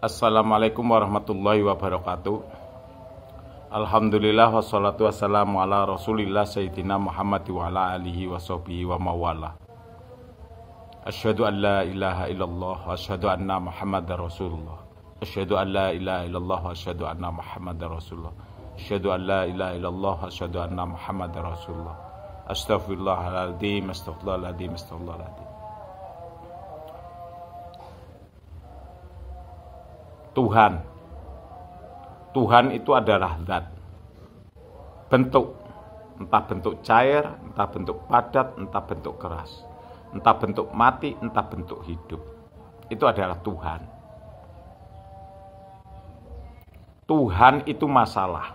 Assalamualaikum warahmatullahi wabarakatuh Alhamdulillah wassalatu wassalamu ala rasulillah Sayyidina Muhammad wa ala alihi wa sahbihi wa mawala Asyadu an la ilaha illallah wa asyadu anna Muhammad Rasulullah Asyadu an la ilaha illallah wa asyadu anna Muhammadar Rasulullah Asyadu an la ilaha illallah wa asyadu anna Muhammadar Rasulullah Astaghfirullahaladzim, astaghfirullahaladzim, astaghfirullahaladzim Tuhan. Tuhan itu adalah zat. Bentuk, entah bentuk cair, entah bentuk padat, entah bentuk keras, entah bentuk mati, entah bentuk hidup. Itu adalah Tuhan. Tuhan itu masalah.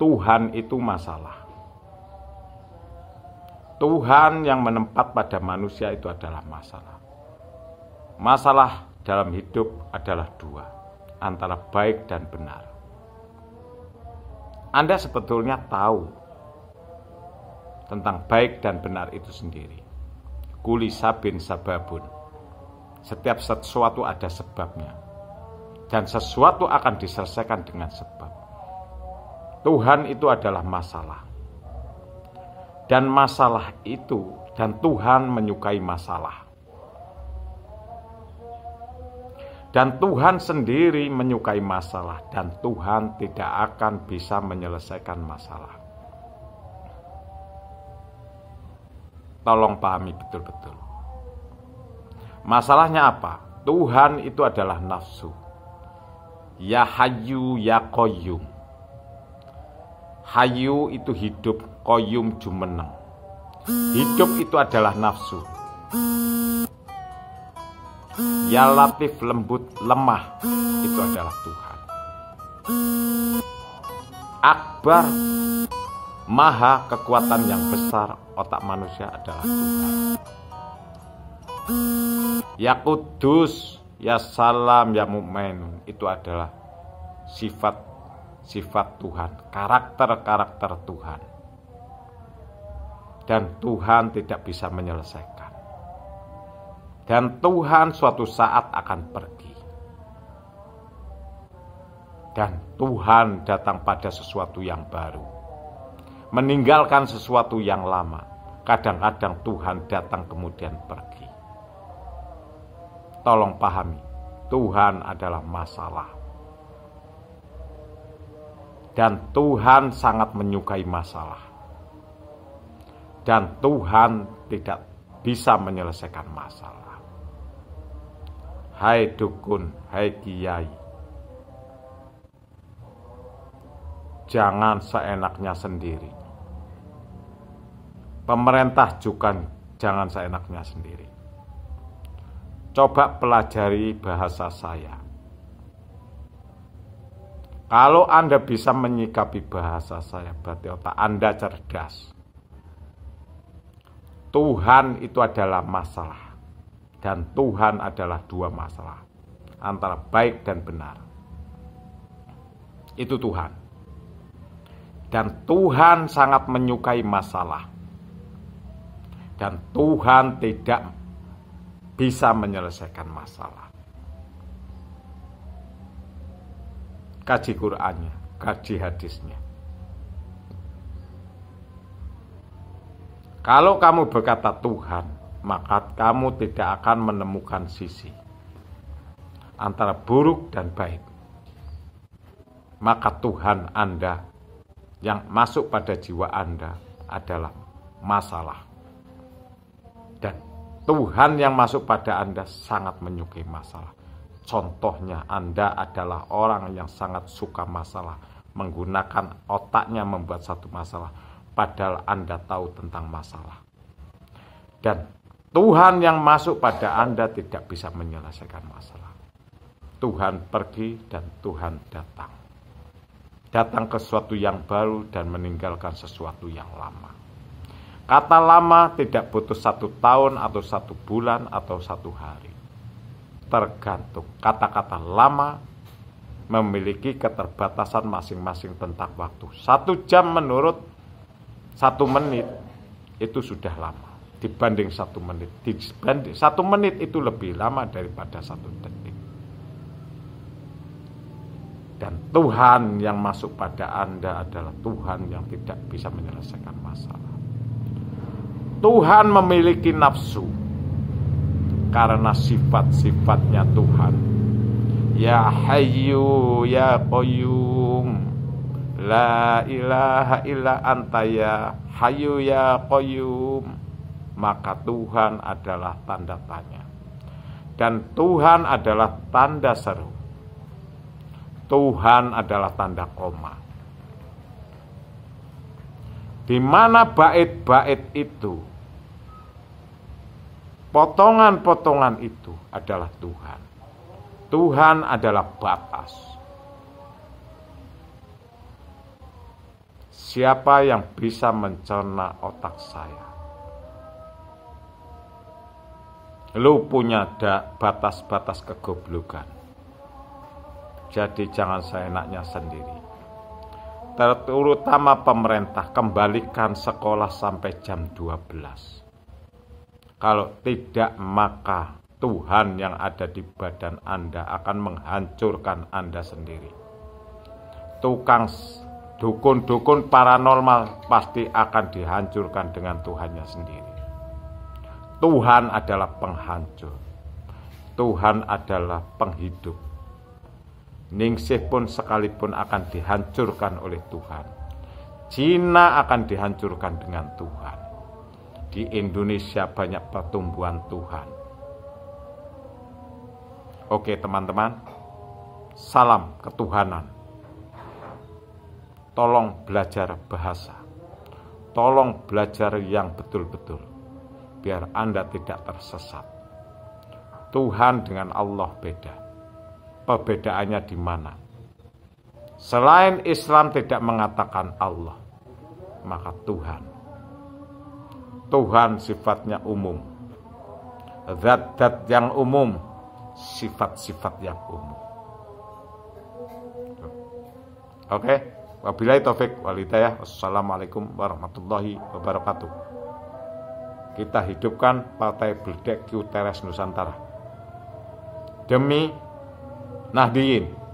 Tuhan itu masalah. Tuhan yang menempat pada manusia itu adalah masalah. Masalah dalam hidup adalah dua, antara baik dan benar. Anda sebetulnya tahu tentang baik dan benar itu sendiri. Kuli sabin sababun. Setiap sesuatu ada sebabnya. Dan sesuatu akan diselesaikan dengan sebab. Tuhan itu adalah masalah. Dan masalah itu dan Tuhan menyukai masalah. Dan Tuhan sendiri menyukai masalah dan Tuhan tidak akan bisa menyelesaikan masalah. Tolong pahami betul-betul. Masalahnya apa? Tuhan itu adalah nafsu. Ya hayu ya koyum. Hayu itu hidup, koyum jumeneng. Hidup itu adalah nafsu. Ya Latif lembut lemah itu adalah Tuhan. Akbar maha kekuatan yang besar otak manusia adalah Tuhan. Ya Kudus, ya Salam, ya Mukmin itu adalah sifat sifat Tuhan, karakter-karakter Tuhan. Dan Tuhan tidak bisa menyelesaikan dan Tuhan suatu saat akan pergi. Dan Tuhan datang pada sesuatu yang baru, meninggalkan sesuatu yang lama. Kadang-kadang Tuhan datang kemudian pergi. Tolong pahami, Tuhan adalah masalah, dan Tuhan sangat menyukai masalah, dan Tuhan tidak bisa menyelesaikan masalah. Hai dukun, hai kiai. Jangan seenaknya sendiri. Pemerintah juga jangan seenaknya sendiri. Coba pelajari bahasa saya. Kalau Anda bisa menyikapi bahasa saya, berarti otak Anda cerdas. Tuhan itu adalah masalah dan Tuhan adalah dua masalah antara baik dan benar. Itu Tuhan. Dan Tuhan sangat menyukai masalah. Dan Tuhan tidak bisa menyelesaikan masalah. Kaji Qur'annya, kaji hadisnya. Kalau kamu berkata Tuhan, maka kamu tidak akan menemukan sisi antara buruk dan baik. Maka Tuhan Anda yang masuk pada jiwa Anda adalah masalah. Dan Tuhan yang masuk pada Anda sangat menyukai masalah. Contohnya Anda adalah orang yang sangat suka masalah, menggunakan otaknya membuat satu masalah, padahal Anda tahu tentang masalah. Dan Tuhan yang masuk pada Anda tidak bisa menyelesaikan masalah. Tuhan pergi dan Tuhan datang. Datang ke sesuatu yang baru dan meninggalkan sesuatu yang lama. Kata lama tidak butuh satu tahun atau satu bulan atau satu hari. Tergantung kata-kata lama memiliki keterbatasan masing-masing tentang waktu. Satu jam menurut satu menit itu sudah lama dibanding satu menit. Dibanding satu menit itu lebih lama daripada satu detik. Dan Tuhan yang masuk pada Anda adalah Tuhan yang tidak bisa menyelesaikan masalah. Tuhan memiliki nafsu karena sifat-sifatnya Tuhan. Ya Hayyu ya Qayyum. La ilaha illa anta ya Hayyu ya Qayyum maka Tuhan adalah tanda tanya. Dan Tuhan adalah tanda seru. Tuhan adalah tanda koma. Di mana bait-bait itu, potongan-potongan itu adalah Tuhan. Tuhan adalah batas. Siapa yang bisa mencerna otak saya? Lu punya dak batas-batas kegoblokan. Jadi jangan seenaknya sendiri. Terutama pemerintah kembalikan sekolah sampai jam 12. Kalau tidak maka Tuhan yang ada di badan Anda akan menghancurkan Anda sendiri. Tukang dukun-dukun paranormal pasti akan dihancurkan dengan Tuhannya sendiri. Tuhan adalah penghancur. Tuhan adalah penghidup. Ningsih pun sekalipun akan dihancurkan oleh Tuhan. Cina akan dihancurkan dengan Tuhan. Di Indonesia banyak pertumbuhan Tuhan. Oke teman-teman, salam ketuhanan. Tolong belajar bahasa. Tolong belajar yang betul-betul biar Anda tidak tersesat. Tuhan dengan Allah beda. Perbedaannya di mana? Selain Islam tidak mengatakan Allah, maka Tuhan. Tuhan sifatnya umum. Zat-zat yang umum, sifat-sifat yang umum. Oke, okay? wabillahi taufik walidayah. assalamualaikum warahmatullahi wabarakatuh kita hidupkan Partai Bledek Q Teres Nusantara. Demi nahdiin